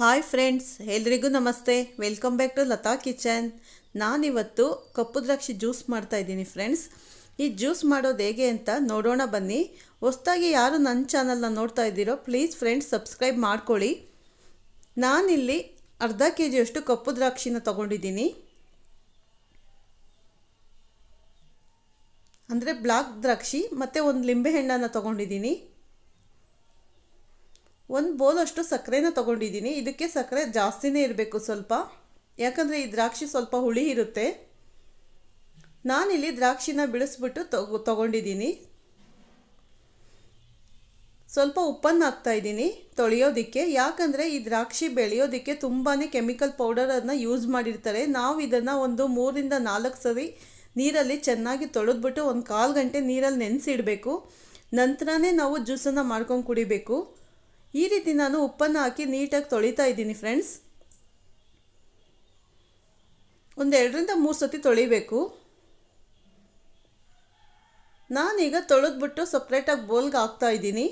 hi friends ಎಲ್ರಿಗೂ ನಮಸ್ತೆ welcome back to Lata kitchen ನಾನಿವತ್ತು ಕಪ್ಪು ದ್ರಾಕ್ಷಿ ಜ್ಯೂಸ್ ಮಾಡ್ತಾಯಿದ್ದೀನಿ ಫ್ರೆಂಡ್ಸ್ ಈ ಜ್ಯೂಸ್ ಮಾಡೋದು ಹೇಗೆ ಅಂತ ನೋಡೋಣ ಬನ್ನಿ ಹೊಸ್ದಾಗಿ ಯಾರು ನನ್ನ ಚಾನಲ್ನ ನೋಡ್ತಾ ಇದ್ದೀರೋ ಪ್ಲೀಸ್ ಫ್ರೆಂಡ್ಸ್ ಸಬ್ಸ್ಕ್ರೈಬ್ ಮಾಡ್ಕೊಳ್ಳಿ ನಾನಿಲ್ಲಿ ಅರ್ಧ ಕೆ ಜಿಯಷ್ಟು ಕಪ್ಪು ದ್ರಾಕ್ಷಿನ ತೊಗೊಂಡಿದ್ದೀನಿ ಅಂದರೆ ಬ್ಲಾಕ್ ದ್ರಾಕ್ಷಿ ಮತ್ತು ಒಂದು ಲಿಂಬೆಹಣ್ಣನ್ನು ತೊಗೊಂಡಿದ್ದೀನಿ ಒಂದು ಬೋಲಷ್ಟು ಸಕ್ಕರೆನ ತೊಗೊಂಡಿದ್ದೀನಿ ಇದಕ್ಕೆ ಸಕ್ಕರೆ ಜಾಸ್ತಿನೇ ಇರಬೇಕು ಸ್ವಲ್ಪ ಯಾಕಂದರೆ ಈ ದ್ರಾಕ್ಷಿ ಸ್ವಲ್ಪ ಹುಳಿ ಇರುತ್ತೆ ನಾನಿಲ್ಲಿ ದ್ರಾಕ್ಷಿನ ಬಿಡಿಸ್ಬಿಟ್ಟು ತಗೋ ತೊಗೊಂಡಿದ್ದೀನಿ ಸ್ವಲ್ಪ ಉಪ್ಪನ್ನು ಇದ್ದೀನಿ ತೊಳೆಯೋದಕ್ಕೆ ಯಾಕಂದರೆ ಈ ದ್ರಾಕ್ಷಿ ಬೆಳೆಯೋದಕ್ಕೆ ತುಂಬಾ ಕೆಮಿಕಲ್ ಪೌಡರನ್ನು ಯೂಸ್ ಮಾಡಿರ್ತಾರೆ ನಾವು ಇದನ್ನು ಒಂದು ಮೂರಿಂದ ನಾಲ್ಕು ಸರಿ ನೀರಲ್ಲಿ ಚೆನ್ನಾಗಿ ತೊಳೆದ್ಬಿಟ್ಟು ಒಂದು ಕಾಲು ಗಂಟೆ ನೀರಲ್ಲಿ ನೆನೆಸಿಡಬೇಕು ನಂತರನೇ ನಾವು ಜ್ಯೂಸನ್ನು ಮಾಡ್ಕೊಂಡು ಕುಡಿಬೇಕು ಈ ರೀತಿ ನಾನು ಉಪ್ಪನ್ನು ಹಾಕಿ ನೀಟಾಗಿ ತೊಳಿತಾ ಇದ್ದೀನಿ ಫ್ರೆಂಡ್ಸ್ ಒಂದೆರಡರಿಂದ ಮೂರು ಸತಿ ತೊಳಿಬೇಕು ನಾನೀಗ ತೊಳೆದ್ಬಿಟ್ಟು ಸಪ್ರೇಟಾಗಿ ಬೋಲ್ಗೆ ಹಾಕ್ತಾ ಇದ್ದೀನಿ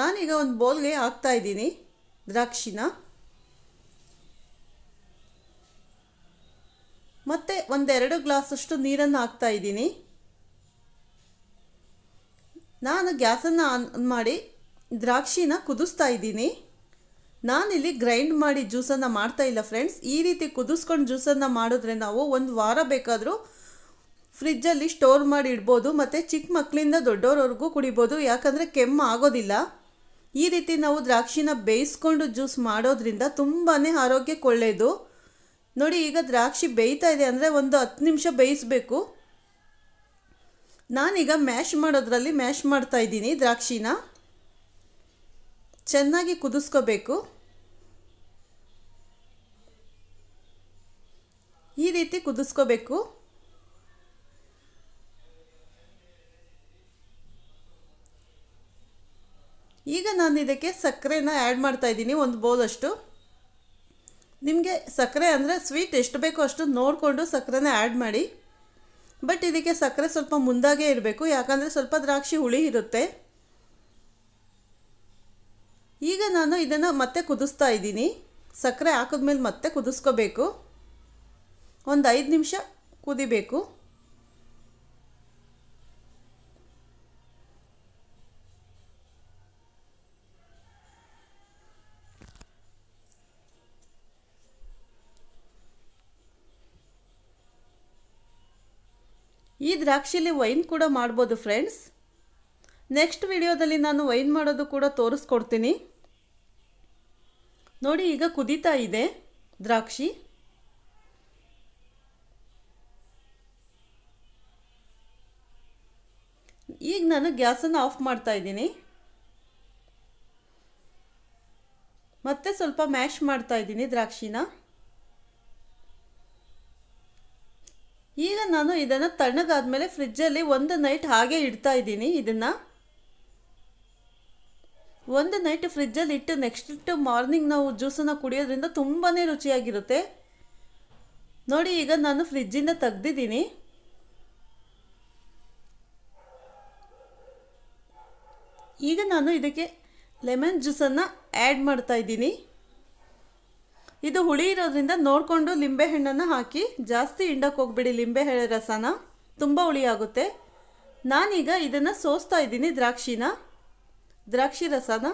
ನಾನೀಗ ಒಂದು ಬೋಲ್ಗೆ ಹಾಕ್ತಾ ಇದ್ದೀನಿ ದ್ರಾಕ್ಷಿನ ಒಂದೆರಡು ಗ್ಲಾಸಷ್ಟು ನೀರನ್ನು ಹಾಕ್ತಾ ಇದ್ದೀನಿ ನಾನು ಗ್ಯಾಸನ್ನು ಆನ್ ಮಾಡಿ ದ್ರಾಕ್ಷಿನ ಕುದಿಸ್ತಾ ಇದ್ದೀನಿ ನಾನಿಲ್ಲಿ ಗ್ರೈಂಡ್ ಮಾಡಿ ಜ್ಯೂಸನ್ನು ಮಾಡ್ತಾ ಇಲ್ಲ ಫ್ರೆಂಡ್ಸ್ ಈ ರೀತಿ ಕುದಿಸ್ಕೊಂಡು ಜ್ಯೂಸನ್ನು ಮಾಡಿದ್ರೆ ನಾವು ಒಂದು ವಾರ ಬೇಕಾದರೂ ಫ್ರಿಜ್ಜಲ್ಲಿ ಸ್ಟೋರ್ ಮಾಡಿ ಇಡ್ಬೋದು ಮತ್ತು ಚಿಕ್ಕ ಮಕ್ಕಳಿಂದ ದೊಡ್ಡೋರವರೆಗೂ ಕುಡಿಬೋದು ಯಾಕಂದರೆ ಕೆಮ್ಮು ಆಗೋದಿಲ್ಲ ಈ ರೀತಿ ನಾವು ದ್ರಾಕ್ಷಿನ ಬೇಯಿಸ್ಕೊಂಡು ಜ್ಯೂಸ್ ಮಾಡೋದ್ರಿಂದ ತುಂಬಾ ಆರೋಗ್ಯಕ್ಕೆ ಒಳ್ಳೆಯದು ನೋಡಿ ಈಗ ದ್ರಾಕ್ಷಿ ಬೇಯ್ತಾ ಇದೆ ಅಂದರೆ ಒಂದು ಹತ್ತು ನಿಮಿಷ ಬೇಯಿಸಬೇಕು ನಾನೀಗ ಮ್ಯಾಶ್ ಮಾಡೋದ್ರಲ್ಲಿ ಮ್ಯಾಶ್ ಮಾಡ್ತಾ ಇದ್ದೀನಿ ದ್ರಾಕ್ಷಿನ ಚೆನ್ನಾಗಿ ಕುದಿಸ್ಕೋಬೇಕು ಈ ರೀತಿ ಕುದಿಸ್ಕೋಬೇಕು ಈಗ ನಾನು ಇದಕ್ಕೆ ಸಕ್ಕರೆನ ಆ್ಯಡ್ ಮಾಡ್ತಾ ಇದ್ದೀನಿ ಒಂದು ಬೌಲಷ್ಟು ನಿಮಗೆ ಸಕ್ಕರೆ ಅಂದರೆ ಸ್ವೀಟ್ ಎಷ್ಟು ಬೇಕೋ ಅಷ್ಟು ನೋಡಿಕೊಂಡು ಸಕ್ಕರೆನೇ ಆ್ಯಡ್ ಮಾಡಿ ಬಟ್ ಇದಕ್ಕೆ ಸಕ್ಕರೆ ಸ್ವಲ್ಪ ಮುಂದಾಗೇ ಇರಬೇಕು ಯಾಕಂದರೆ ಸ್ವಲ್ಪ ದ್ರಾಕ್ಷಿ ಹುಳಿ ಇರುತ್ತೆ ಈಗ ನಾನು ಇದನ್ನು ಮತ್ತೆ ಕುದಿಸ್ತಾ ಇದ್ದೀನಿ ಸಕ್ಕರೆ ಹಾಕಿದ್ಮೇಲೆ ಮತ್ತೆ ಕುದಿಸ್ಕೋಬೇಕು ಒಂದು ಐದು ನಿಮಿಷ ಕುದಿಬೇಕು ಈ ದ್ರಾಕ್ಷಿಲಿ ವೈನ್ ಕೂಡ ಮಾಡ್ಬೋದು ಫ್ರೆಂಡ್ಸ್ ನೆಕ್ಸ್ಟ್ ವಿಡಿಯೋದಲ್ಲಿ ನಾನು ವೈನ್ ಮಾಡೋದು ಕೂಡ ತೋರಿಸ್ಕೊಡ್ತೀನಿ ನೋಡಿ ಈಗ ಕುದೀತಾ ಇದೆ ದ್ರಾಕ್ಷಿ ಈಗ ನಾನು ಗ್ಯಾಸನ್ನು ಆಫ್ ಮಾಡ್ತಾ ಇದ್ದೀನಿ ಮತ್ತೆ ಸ್ವಲ್ಪ ಮ್ಯಾಶ್ ಮಾಡ್ತಾ ಇದ್ದೀನಿ ದ್ರಾಕ್ಷಿನ ಈಗ ನಾನು ಇದನ್ನು ತಣ್ಣಗಾದ್ಮೇಲೆ ಫ್ರಿಜ್ಜಲ್ಲಿ ಒಂದು ನೈಟ್ ಹಾಗೆ ಇಡ್ತಾ ಇದ್ದೀನಿ ಇದನ್ನು ಒಂದು ನೈಟ್ ಫ್ರಿಜ್ಜಲ್ಲಿ ಇಟ್ಟು ನೆಕ್ಸ್ಟ್ ಮಾರ್ನಿಂಗ್ ನಾವು ಜ್ಯೂಸನ್ನು ಕುಡಿಯೋದ್ರಿಂದ ತುಂಬಾ ರುಚಿಯಾಗಿರುತ್ತೆ ನೋಡಿ ಈಗ ನಾನು ಫ್ರಿಜ್ಜಿಂದ ತೆಗ್ದಿದ್ದೀನಿ ಈಗ ನಾನು ಇದಕ್ಕೆ ಲೆಮನ್ ಜ್ಯೂಸನ್ನು ಆ್ಯಡ್ ಮಾಡ್ತಾ ಇದ್ದೀನಿ ಇದು ಹುಳಿ ಇರೋದ್ರಿಂದ ನೋಡಿಕೊಂಡು ಲಿಂಬೆ ಹಾಕಿ ಜಾಸ್ತಿ ಹಿಂಡಕ್ಕೆ ಹೋಗ್ಬಿಡಿ ಲಿಂಬೆ ರಸನ ತುಂಬ ಹುಳಿ ಆಗುತ್ತೆ ನಾನೀಗ ಇದನ್ನು ಸೋಸ್ತಾ ಇದ್ದೀನಿ ದ್ರಾಕ್ಷಿನ ದ್ರಾಕ್ಷಿ ರಸನ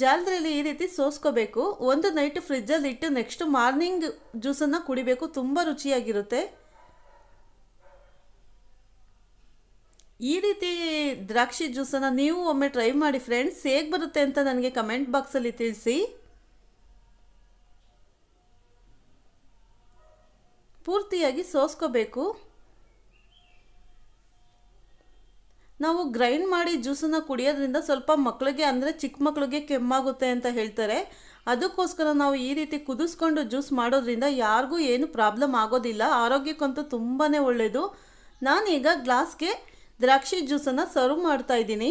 ಜಾಲದಲ್ಲಿ ಈ ರೀತಿ ಸೋಸ್ಕೋಬೇಕು ಒಂದು ನೈಟ್ ಫ್ರಿಜ್ಜಲ್ಲಿ ಇಟ್ಟು ನೆಕ್ಸ್ಟ್ ಮಾರ್ನಿಂಗ್ ಜ್ಯೂಸನ್ನು ಕುಡಿಬೇಕು ತುಂಬ ರುಚಿಯಾಗಿರುತ್ತೆ ಈ ರೀತಿ ದ್ರಾಕ್ಷಿ ಜ್ಯೂಸನ್ನು ನೀವು ಒಮ್ಮೆ ಟ್ರೈ ಮಾಡಿ ಫ್ರೆಂಡ್ಸ್ ಹೇಗೆ ಬರುತ್ತೆ ಅಂತ ನನಗೆ ಕಮೆಂಟ್ ಬಾಕ್ಸಲ್ಲಿ ತಿಳಿಸಿ ಪೂರ್ತಿಯಾಗಿ ಸೋಸ್ಕೋಬೇಕು ನಾವು ಗ್ರೈಂಡ್ ಮಾಡಿ ಜ್ಯೂಸನ್ನು ಕುಡಿಯೋದ್ರಿಂದ ಸ್ವಲ್ಪ ಮಕ್ಕಳಿಗೆ ಅಂದರೆ ಚಿಕ್ಕ ಮಕ್ಕಳಿಗೆ ಕೆಮ್ಮಾಗುತ್ತೆ ಅಂತ ಹೇಳ್ತಾರೆ ಅದಕ್ಕೋಸ್ಕರ ನಾವು ಈ ರೀತಿ ಕುದಿಸ್ಕೊಂಡು ಜ್ಯೂಸ್ ಮಾಡೋದ್ರಿಂದ ಯಾರಿಗೂ ಏನು ಪ್ರಾಬ್ಲಮ್ ಆಗೋದಿಲ್ಲ ಆರೋಗ್ಯಕ್ಕಂತೂ ತುಂಬಾ ಒಳ್ಳೆಯದು ನಾನೀಗ ಗ್ಲಾಸ್ಗೆ ದ್ರಾಕ್ಷಿ ಜ್ಯೂಸನ್ನು ಸರ್ವ್ ಮಾಡ್ತಾ ಇದ್ದೀನಿ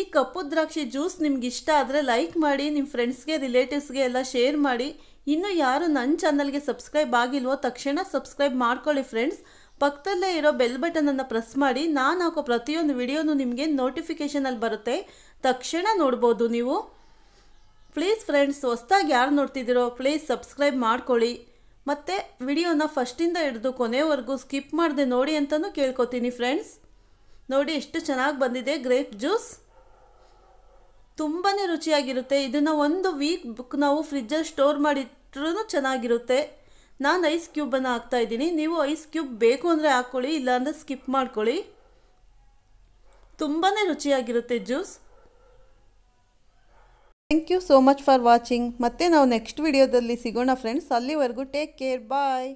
ಈ ಕಪ್ಪು ದ್ರಾಕ್ಷಿ ಜ್ಯೂಸ್ ನಿಮ್ಗೆ ಇಷ್ಟ ಆದರೆ ಲೈಕ್ ಮಾಡಿ ನಿಮ್ಮ ಫ್ರೆಂಡ್ಸ್ಗೆ ರಿಲೇಟಿವ್ಸ್ಗೆ ಎಲ್ಲ ಶೇರ್ ಮಾಡಿ ಇನ್ನೂ ಯಾರು ನನ್ನ ಚಾನಲ್ಗೆ ಸಬ್ಸ್ಕ್ರೈಬ್ ಆಗಿಲ್ವೋ ತಕ್ಷಣ ಸಬ್ಸ್ಕ್ರೈಬ್ ಮಾಡ್ಕೊಳ್ಳಿ ಫ್ರೆಂಡ್ಸ್ ಪಕ್ಕದಲ್ಲೇ ಇರೋ ಬೆಲ್ ಬಟನನ್ನು ಪ್ರೆಸ್ ಮಾಡಿ ನಾನು ಹಾಕೋ ಪ್ರತಿಯೊಂದು ವಿಡಿಯೋನು ನಿಮಗೆ ನೋಟಿಫಿಕೇಷನಲ್ಲಿ ಬರುತ್ತೆ ತಕ್ಷಣ ನೋಡ್ಬೋದು ನೀವು ಪ್ಲೀಸ್ ಫ್ರೆಂಡ್ಸ್ ಹೊಸ್ದಾಗಿ ಯಾರು ನೋಡ್ತಿದ್ದೀರೋ ಪ್ಲೀಸ್ ಸಬ್ಸ್ಕ್ರೈಬ್ ಮಾಡ್ಕೊಳ್ಳಿ ಮತ್ತು ವಿಡಿಯೋನ ಫಸ್ಟಿಂದ ಹಿಡಿದು ಕೊನೆವರೆಗೂ ಸ್ಕಿಪ್ ಮಾಡದೆ ನೋಡಿ ಅಂತಲೂ ಕೇಳ್ಕೊತೀನಿ ಫ್ರೆಂಡ್ಸ್ ನೋಡಿ ಎಷ್ಟು ಚೆನ್ನಾಗಿ ಬಂದಿದೆ ಗ್ರೇಪ್ ಜ್ಯೂಸ್ ತುಂಬಾ ರುಚಿಯಾಗಿರುತ್ತೆ ಇದನ್ನು ಒಂದು ವೀಕ್ ಬುಕ್ ನಾವು ಫ್ರಿಜ್ಜಲ್ಲಿ ಸ್ಟೋರ್ ಮಾಡಿಟ್ರೂ ಚೆನ್ನಾಗಿರುತ್ತೆ ನಾನು ಐಸ್ ಕ್ಯೂಬನ್ನು ಇದ್ದೀನಿ ನೀವು ಐಸ್ ಕ್ಯೂಬ್ ಬೇಕು ಅಂದರೆ ಹಾಕ್ಕೊಳ್ಳಿ ಇಲ್ಲಾಂದರೆ ಸ್ಕಿಪ್ ಮಾಡ್ಕೊಳ್ಳಿ ತುಂಬಾ ರುಚಿಯಾಗಿರುತ್ತೆ juice thank you so much for watching ಮತ್ತೆ ನಾವು ನೆಕ್ಸ್ಟ್ ವಿಡಿಯೋದಲ್ಲಿ ಸಿಗೋಣ ಫ್ರೆಂಡ್ಸ್ ಅಲ್ಲಿವರೆಗೂ ಟೇಕ್ ಕೇರ್ ಬಾಯ್